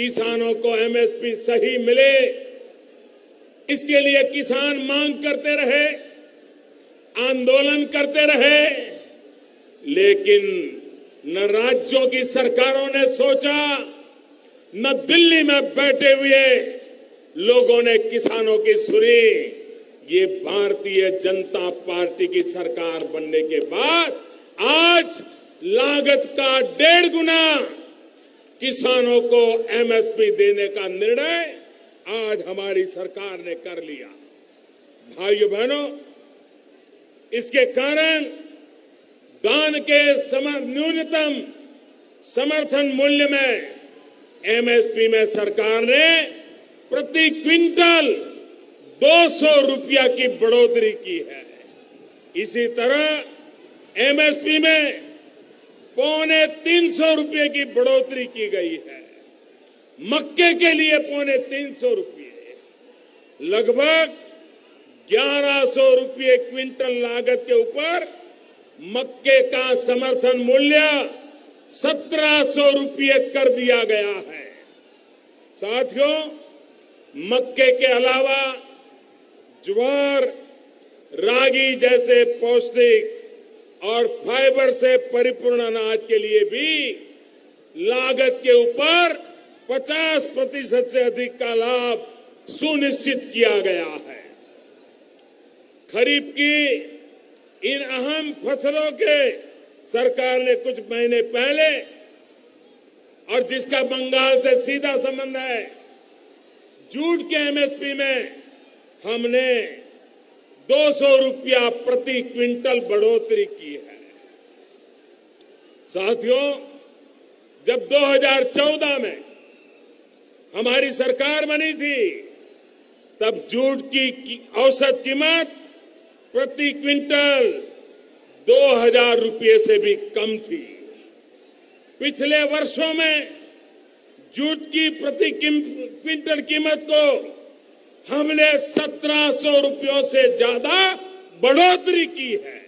किसानों को एमएसपी सही मिले इसके लिए किसान मांग करते रहे आंदोलन करते रहे लेकिन न राज्यों की सरकारों ने सोचा न दिल्ली में बैठे हुए लोगों ने किसानों की सुनी ये भारतीय जनता पार्टी की सरकार बनने के बाद आज लागत का डेढ़ गुना किसानों को एमएसपी देने का निर्णय आज हमारी सरकार ने कर लिया भाइयों बहनों इसके कारण दान के समर न्यूनतम समर्थन मूल्य में एमएसपी में सरकार ने प्रति क्विंटल 200 रुपया की बढ़ोतरी की है इसी तरह एमएसपी में पौने तीन सौ रुपये की बढ़ोतरी की गई है मक्के के लिए पौने तीन सौ रुपये लगभग ग्यारह सौ रुपये क्विंटल लागत के ऊपर मक्के का समर्थन मूल्य सत्रह सौ रूपये कर दिया गया है साथियों मक्के के अलावा ज्वार रागी जैसे पौष्टिक और फाइबर से परिपूर्ण अनाज के लिए भी लागत के ऊपर 50 प्रतिशत से अधिक का लाभ सुनिश्चित किया गया है खरीफ की इन अहम फसलों के सरकार ने कुछ महीने पहले और जिसका बंगाल से सीधा संबंध है जूट के एमएसपी में हमने 200 रुपया प्रति क्विंटल बढ़ोतरी की है साथियों जब 2014 में हमारी सरकार बनी थी तब जूट की औसत कीमत प्रति क्विंटल 2000 रुपये से भी कम थी पिछले वर्षों में जूट की प्रति क्विंटल कीमत को हमने सत्रह सौ रुपयों से ज्यादा बढ़ोतरी की है